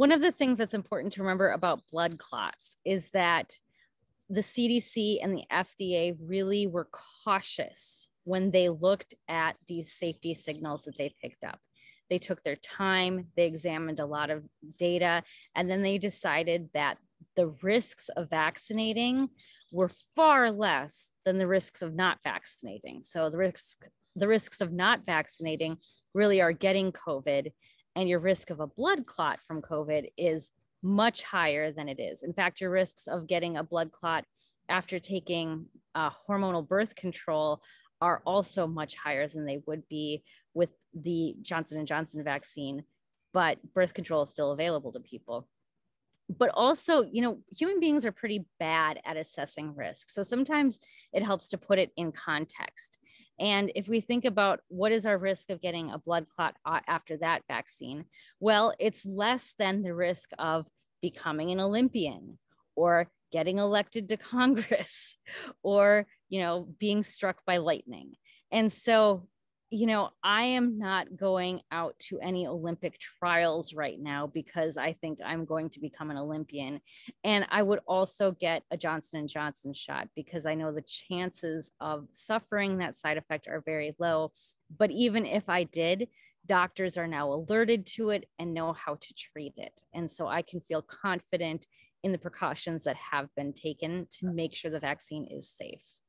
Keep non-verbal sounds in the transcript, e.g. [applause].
One of the things that's important to remember about blood clots is that the CDC and the FDA really were cautious when they looked at these safety signals that they picked up. They took their time, they examined a lot of data, and then they decided that the risks of vaccinating were far less than the risks of not vaccinating. So the risk the risks of not vaccinating really are getting COVID and your risk of a blood clot from COVID is much higher than it is. In fact, your risks of getting a blood clot after taking uh, hormonal birth control are also much higher than they would be with the Johnson and Johnson vaccine, but birth control is still available to people but also, you know, human beings are pretty bad at assessing risk. So sometimes it helps to put it in context. And if we think about what is our risk of getting a blood clot after that vaccine, well, it's less than the risk of becoming an Olympian or getting elected to [laughs] Congress or, you know, being struck by lightning. And so you know, I am not going out to any Olympic trials right now because I think I'm going to become an Olympian. And I would also get a Johnson and Johnson shot because I know the chances of suffering that side effect are very low. But even if I did, doctors are now alerted to it and know how to treat it. And so I can feel confident in the precautions that have been taken to make sure the vaccine is safe.